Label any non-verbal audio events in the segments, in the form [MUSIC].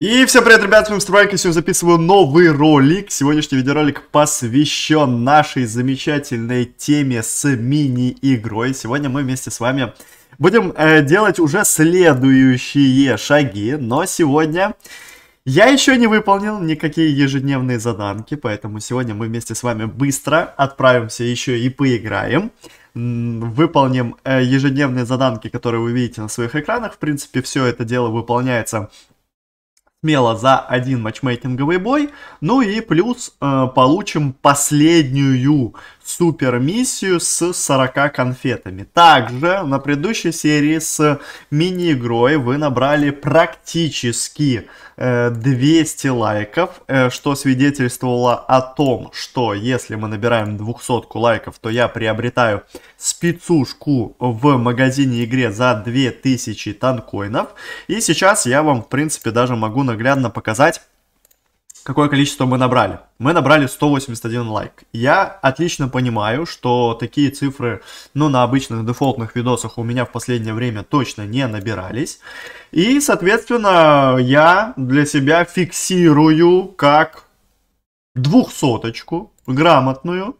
И всем привет, ребят, с вами и сегодня записываю новый ролик. Сегодняшний видеоролик посвящен нашей замечательной теме с мини-игрой. Сегодня мы вместе с вами будем э, делать уже следующие шаги, но сегодня я еще не выполнил никакие ежедневные заданки, поэтому сегодня мы вместе с вами быстро отправимся еще и поиграем выполним э, ежедневные заданки, которые вы видите на своих экранах. В принципе, все это дело выполняется смело за один матчмейкинговый бой. Ну и плюс э, получим последнюю супер миссию с 40 конфетами. Также на предыдущей серии с мини-игрой вы набрали практически 200 э, лайков, э, что свидетельствовало о том, что если мы набираем 200 лайков, то я приобретаю спецушку в магазине игре за 2000 танкоинов. И сейчас я вам, в принципе, даже могу наглядно показать, какое количество мы набрали. Мы набрали 181 лайк. Я отлично понимаю, что такие цифры, ну, на обычных дефолтных видосах у меня в последнее время точно не набирались. И, соответственно, я для себя фиксирую как двухсоточку, грамотную.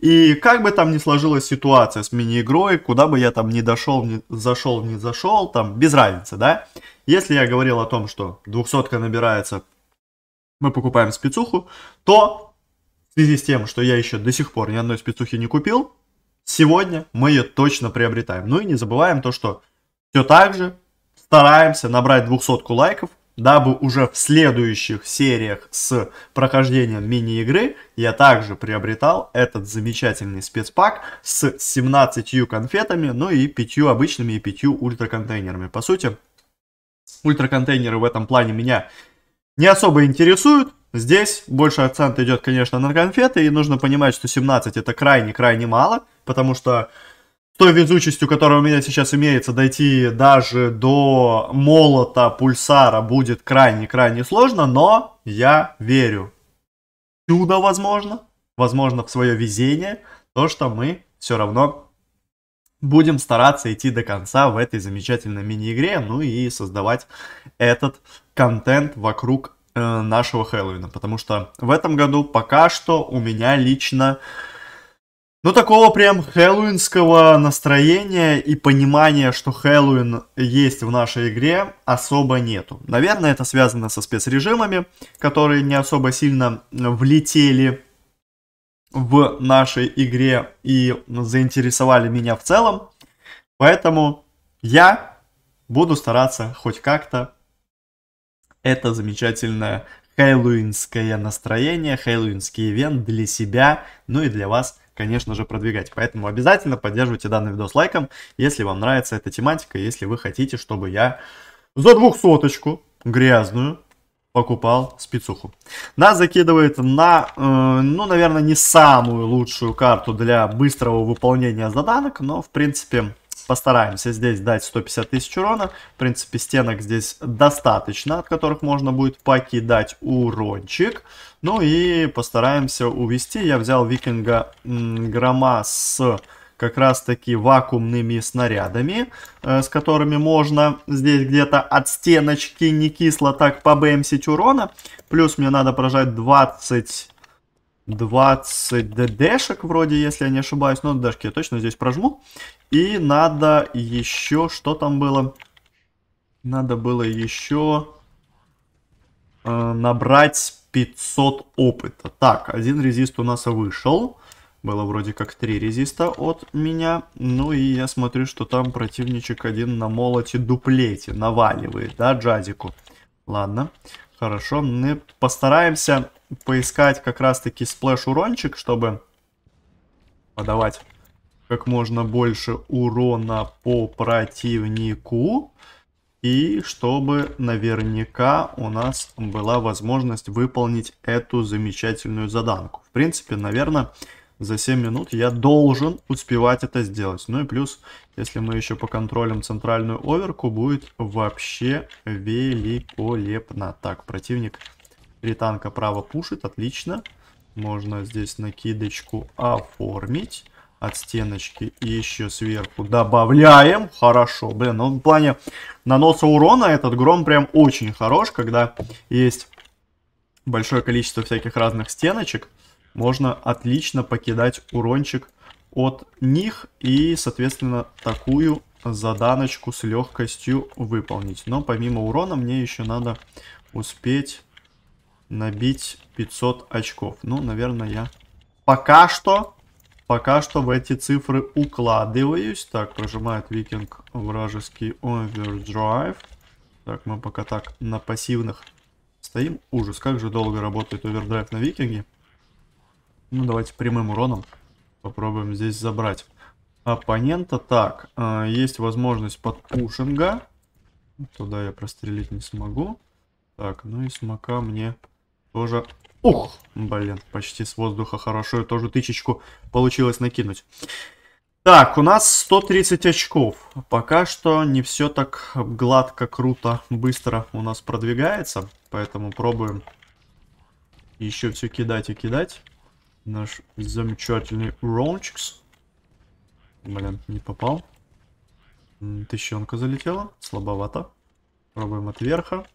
И как бы там ни сложилась ситуация с мини-игрой, куда бы я там не дошел, не зашел, не зашел, там без разницы, да? Если я говорил о том, что двухсотка набирается мы покупаем спецуху, то в связи с тем, что я еще до сих пор ни одной спецухи не купил, сегодня мы ее точно приобретаем. Ну и не забываем то, что все так же стараемся набрать 200 лайков, дабы уже в следующих сериях с прохождением мини-игры я также приобретал этот замечательный спецпак с 17 конфетами, ну и 5 обычными и 5 ультраконтейнерами. По сути, ультраконтейнеры в этом плане меня не особо интересуют. Здесь больше акцент идет, конечно, на конфеты, и нужно понимать, что 17 это крайне-крайне мало, потому что с той везучестью, которая у меня сейчас имеется, дойти даже до молота пульсара будет крайне-крайне сложно, но я верю. Чудо возможно, возможно в свое везение, то, что мы все равно будем стараться идти до конца в этой замечательной мини-игре, ну и создавать этот контент вокруг э, нашего Хэллоуина, потому что в этом году пока что у меня лично ну, такого прям хэллоуинского настроения и понимания, что Хэллоуин есть в нашей игре, особо нету. Наверное, это связано со спецрежимами, которые не особо сильно влетели в нашей игре и заинтересовали меня в целом. Поэтому я буду стараться хоть как-то это замечательное хэллоуинское настроение, хэллоуинский ивент для себя, ну и для вас, конечно же, продвигать. Поэтому обязательно поддерживайте данный видос лайком, если вам нравится эта тематика, если вы хотите, чтобы я за двухсоточку грязную покупал спецуху. Нас закидывает на, э, ну, наверное, не самую лучшую карту для быстрого выполнения заданок, но, в принципе, постараемся здесь дать 150 тысяч урона. В принципе, стенок здесь достаточно, от которых можно будет покидать урончик. Ну и постараемся увести. Я взял викинга грома с как раз-таки вакуумными снарядами, э, с которыми можно здесь где-то от стеночки не кисло так побэмсить урона. Плюс мне надо прожать 20... 20 ДДшек вроде, если я не ошибаюсь. Но ДДшки я точно здесь прожму. И надо еще... Что там было? Надо было еще э, набрать 500 опыта. Так, один резист у нас вышел. Было вроде как три резиста от меня. Ну и я смотрю, что там противничек один на молоте дуплете наваливает, да, джадику. Ладно, хорошо. Мы постараемся поискать как раз-таки сплэш-урончик, чтобы подавать как можно больше урона по противнику. И чтобы наверняка у нас была возможность выполнить эту замечательную заданку. В принципе, наверное за 7 минут я должен успевать это сделать. Ну и плюс, если мы еще поконтролим центральную оверку, будет вообще великолепно. Так, противник три танка право пушит, отлично. Можно здесь накидочку оформить от стеночки и еще сверху добавляем. Хорошо, блин, ну в плане наноса урона этот гром прям очень хорош, когда есть большое количество всяких разных стеночек можно отлично покидать урончик от них и, соответственно, такую заданочку с легкостью выполнить. Но помимо урона мне еще надо успеть набить 500 очков. Ну, наверное, я пока что, пока что в эти цифры укладываюсь. Так, прожимает викинг вражеский овердрайв. Так, мы пока так на пассивных стоим. Ужас, как же долго работает овердрайв на викинге. Ну, давайте прямым уроном попробуем здесь забрать оппонента. Так, э, есть возможность подпушинга. Туда я прострелить не смогу. Так, ну и смока мне тоже... Ух, блин, почти с воздуха хорошо. хорошую тоже тычечку получилось накинуть. Так, у нас 130 очков. Пока что не все так гладко, круто, быстро у нас продвигается. Поэтому пробуем еще все кидать и кидать. Наш замечательный урончикс. Блин, не попал. Тыщенка залетела. Слабовато. Пробуем от верха.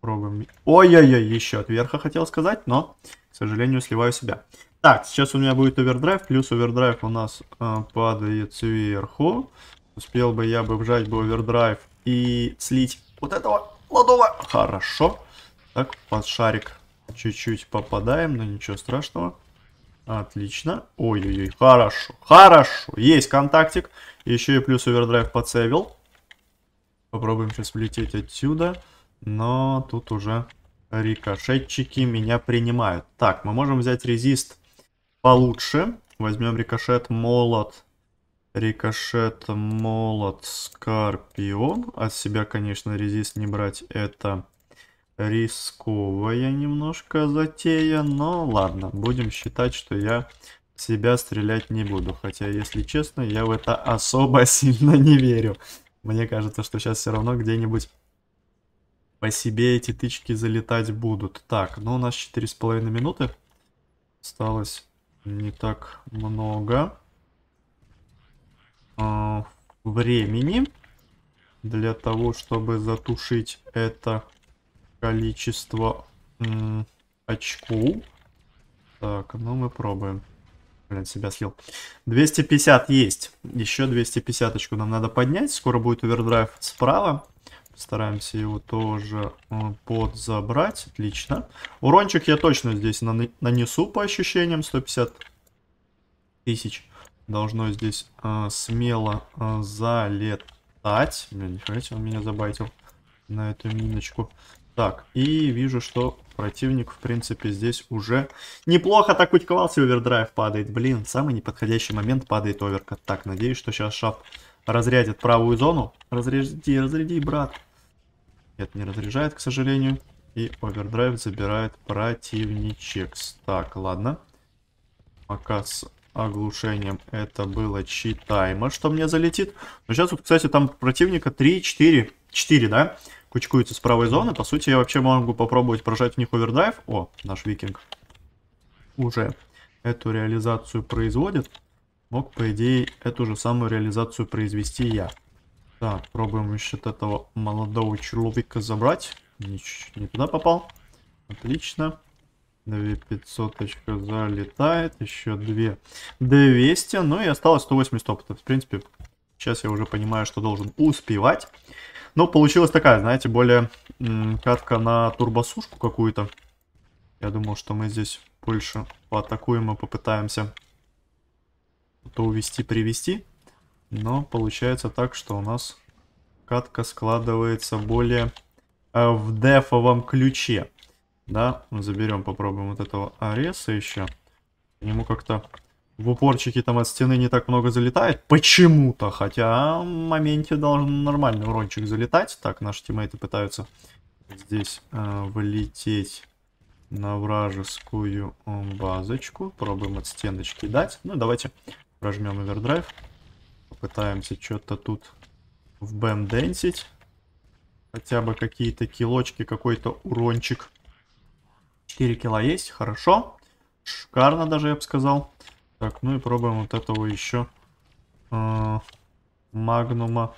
Пробуем... Ой-ой-ой, еще от верха хотел сказать, но, к сожалению, сливаю себя. Так, сейчас у меня будет овердрайв, плюс овердрайв у нас э, падает сверху. Успел бы я бы вжать бы овердрайв и слить вот этого ладого. Хорошо. Так, под шарик чуть-чуть попадаем, но ничего страшного. Отлично. Ой-ой-ой, хорошо, хорошо. Есть контактик. Еще и плюс овердрайв подсевил. Попробуем сейчас влететь отсюда. Но тут уже рикошетчики меня принимают. Так, мы можем взять резист получше. Возьмем рикошет молот. Рикошет молот скорпион. От себя, конечно, резист не брать. Это Рисковая немножко затея, но ладно, будем считать, что я себя стрелять не буду. Хотя, если честно, я в это особо [LAUGHS] сильно не верю. Мне кажется, что сейчас все равно где-нибудь по себе эти тычки залетать будут. Так, ну у нас 4,5 минуты. Осталось не так много э, времени для того, чтобы затушить это количество очков. Так, ну мы пробуем. Блин, себя слил. 250 есть. Еще 250 очку нам надо поднять. Скоро будет овердрайв справа. стараемся его тоже э, подзабрать. Отлично. Урончик я точно здесь нанесу по ощущениям. 150 тысяч. Должно здесь э, смело э, залетать. Блин, не хотите он меня забайтил на эту миночку. Так, и вижу, что противник, в принципе, здесь уже неплохо так утьковался, овердрайв падает. Блин, самый неподходящий момент падает оверкот. Так, надеюсь, что сейчас шафт разрядит правую зону. Разряди, разряди, брат. Нет, не разряжает, к сожалению. И овердрайв забирает противничек. Так, ладно. Пока с оглушением это было читаемо, что мне залетит. Но сейчас вот, кстати, там противника 3, 4, 4, да? кучкуются с правой зоны, по сути, я вообще могу попробовать прожать в них овердайв. О, наш викинг уже эту реализацию производит. Мог, по идее, эту же самую реализацию произвести я. Так, пробуем еще от этого молодого человека забрать. Ничего, не туда попал. Отлично. 2500 залетает, еще 2 200, ну и осталось 180 опытов. В принципе, Сейчас я уже понимаю, что должен успевать. Но получилась такая, знаете, более катка на турбосушку какую-то. Я думал, что мы здесь больше поатакуем и попытаемся то увести, привести. Но получается так, что у нас катка складывается более э, в дефовом ключе. Да, заберем, попробуем вот этого ареса еще. Ему как-то в упорчике там от стены не так много залетает. Почему-то. Хотя в моменте должен нормальный урончик залетать. Так, наши тиммейты пытаются здесь э, влететь на вражескую э, базочку. Пробуем от стеночки дать. Ну, давайте прожмем овердрайв. Попытаемся что-то тут в бэм Хотя бы какие-то килочки, какой-то урончик. 4 кило есть, хорошо. Шикарно даже, я бы сказал. Так, ну и пробуем вот этого еще э, магнума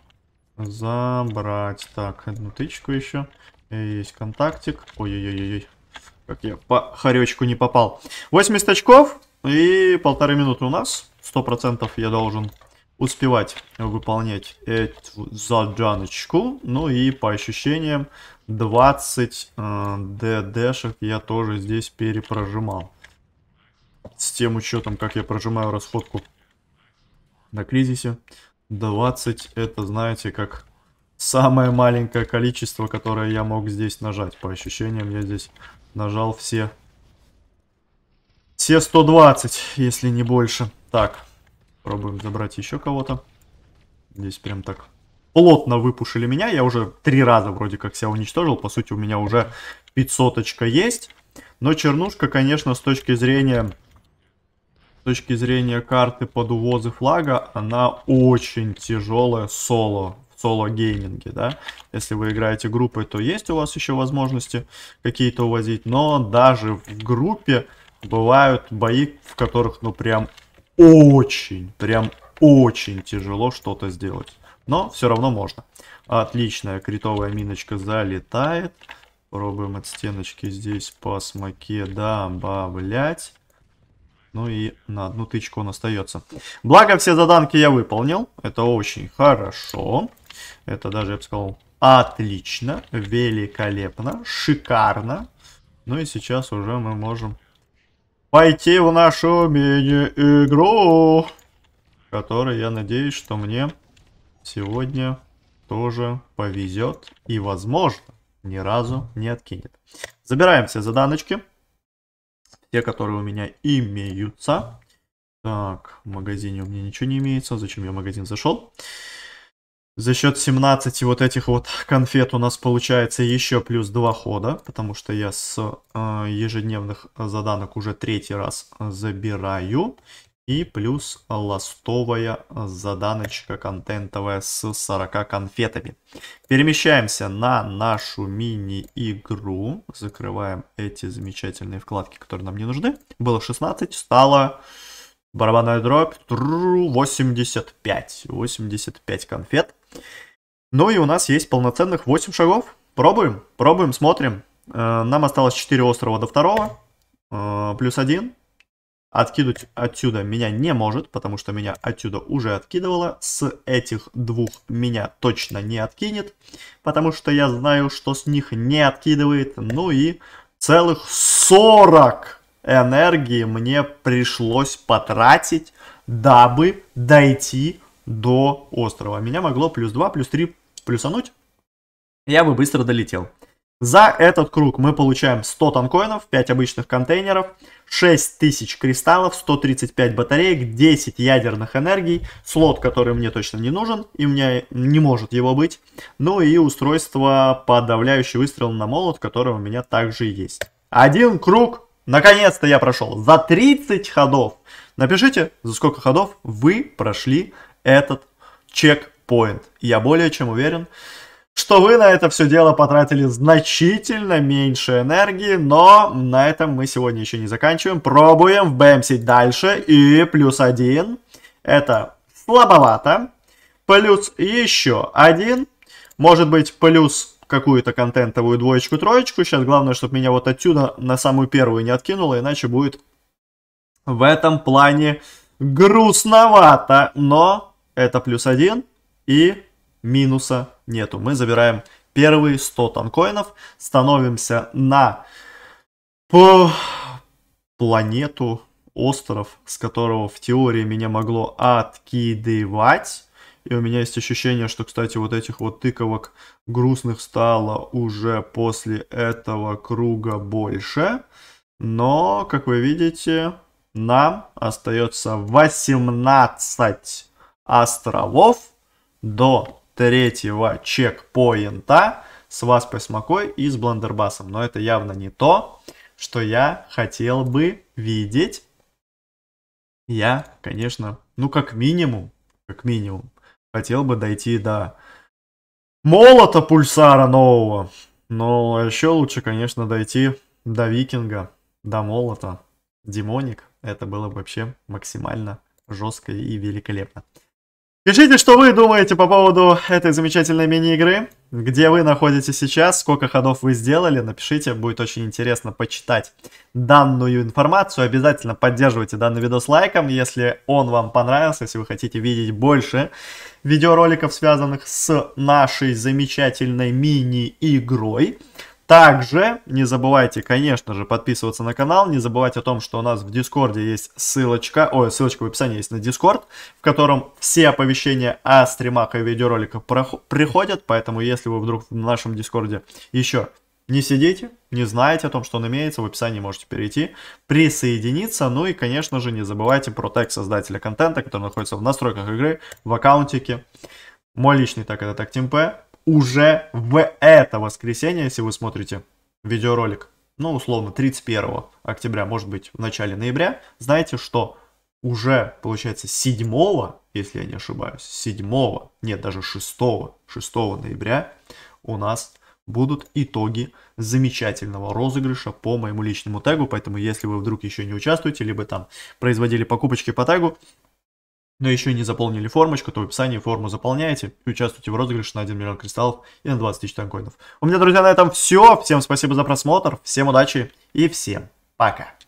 забрать. Так, одну тычку еще. Э, есть контактик. Ой-ой-ой-ой. Как я по хоречку не попал. 80 очков и полторы минуты у нас. Сто процентов я должен успевать выполнять эту заданочку. Ну и по ощущениям 20 э, ДДшек я тоже здесь перепрожимал с тем учетом, как я прожимаю расходку на кризисе. 20 это, знаете, как самое маленькое количество, которое я мог здесь нажать. По ощущениям, я здесь нажал все, все 120, если не больше. Так, пробуем забрать еще кого-то. Здесь прям так плотно выпушили меня. Я уже три раза вроде как себя уничтожил. По сути, у меня уже 500 есть. Но чернушка, конечно, с точки зрения с точки зрения карты под увозы флага, она очень тяжелая соло в соло-гейминге, да. Если вы играете группой, то есть у вас еще возможности какие-то увозить, но даже в группе бывают бои, в которых, ну, прям очень, прям очень тяжело что-то сделать. Но все равно можно. Отличная критовая миночка залетает. Пробуем от стеночки здесь по смоке добавлять. Ну и на одну тычку он остается. Благо все заданки я выполнил. Это очень хорошо. Это даже, я бы сказал, отлично, великолепно, шикарно. Ну и сейчас уже мы можем пойти в нашу мини-игру, которой я надеюсь, что мне сегодня тоже повезет и, возможно, ни разу не откинет. Забираемся за даночки те, которые у меня имеются. Так, в магазине у меня ничего не имеется. Зачем я в магазин зашел? За счет 17 вот этих вот конфет у нас получается еще плюс 2 хода, потому что я с э, ежедневных заданок уже третий раз забираю. И плюс ластовая заданочка контентовая с 40 конфетами. Перемещаемся на нашу мини-игру. Закрываем эти замечательные вкладки, которые нам не нужны. Было 16, стало барабанная дробь 85. 85 конфет. Ну и у нас есть полноценных 8 шагов. Пробуем, пробуем, смотрим. Э, нам осталось 4 острова до второго. Э, плюс 1, Откинуть отсюда меня не может, потому что меня отсюда уже откидывало. С этих двух меня точно не откинет, потому что я знаю, что с них не откидывает. Ну и целых 40 энергии мне пришлось потратить, дабы дойти до острова. Меня могло плюс 2, плюс 3 плюсануть, я бы быстро долетел. За этот круг мы получаем 100 танкоинов, 5 обычных контейнеров, 6000 кристаллов, 135 батареек, 10 ядерных энергий, слот, который мне точно не нужен, и у меня не может его быть, ну и устройство подавляющий выстрел на молот, которое у меня также есть. Один круг, наконец-то я прошел, за 30 ходов. Напишите, за сколько ходов вы прошли этот чекпоинт. Я более чем уверен, что вы на это все дело потратили значительно меньше энергии, но на этом мы сегодня еще не заканчиваем. Пробуем в вбэмсить дальше и плюс один. Это слабовато. Плюс еще один. Может быть плюс какую-то контентовую двоечку-троечку. Сейчас главное, чтобы меня вот отсюда на самую первую не откинуло, иначе будет в этом плане грустновато. Но это плюс один и минуса нету. Мы забираем первые 100 танкоинов, становимся на по планету, остров, с которого в теории меня могло откидывать. И у меня есть ощущение, что, кстати, вот этих вот тыковок грустных стало уже после этого круга больше. Но, как вы видите, нам остается 18 островов до третьего чекпоинта с Васпой Смокой и с Бландербасом. Но это явно не то, что я хотел бы видеть. Я, конечно, ну как минимум, как минимум, хотел бы дойти до молота пульсара нового. Но еще лучше, конечно, дойти до викинга, до молота. демоник. это было бы вообще максимально жестко и великолепно. Пишите, что вы думаете по поводу этой замечательной мини-игры, где вы находитесь сейчас, сколько ходов вы сделали, напишите, будет очень интересно почитать данную информацию. Обязательно поддерживайте данный видос лайком, если он вам понравился, если вы хотите видеть больше видеороликов, связанных с нашей замечательной мини-игрой. Также не забывайте, конечно же, подписываться на канал, не забывайте о том, что у нас в Дискорде есть ссылочка, ой, ссылочка в описании есть на Дискорд, в котором все оповещения о стримах и видеороликах приходят, поэтому если вы вдруг на нашем Дискорде еще не сидите, не знаете о том, что он имеется, в описании можете перейти, присоединиться, ну и, конечно же, не забывайте про тег создателя контента, который находится в настройках игры, в аккаунтике. Мой личный так это так TeamP, уже в это воскресенье, если вы смотрите видеоролик, ну, условно, 31 октября, может быть, в начале ноября, знаете, что уже, получается, 7, если я не ошибаюсь, 7, нет, даже 6, 6 ноября у нас будут итоги замечательного розыгрыша по моему личному тегу, поэтому если вы вдруг еще не участвуете, либо там производили покупочки по тегу, но еще не заполнили формочку, то в описании форму заполняйте, и участвуйте в розыгрыше на 1 миллион кристаллов и на 20 тысяч танкоинов. У меня, друзья, на этом все. Всем спасибо за просмотр, всем удачи и всем пока.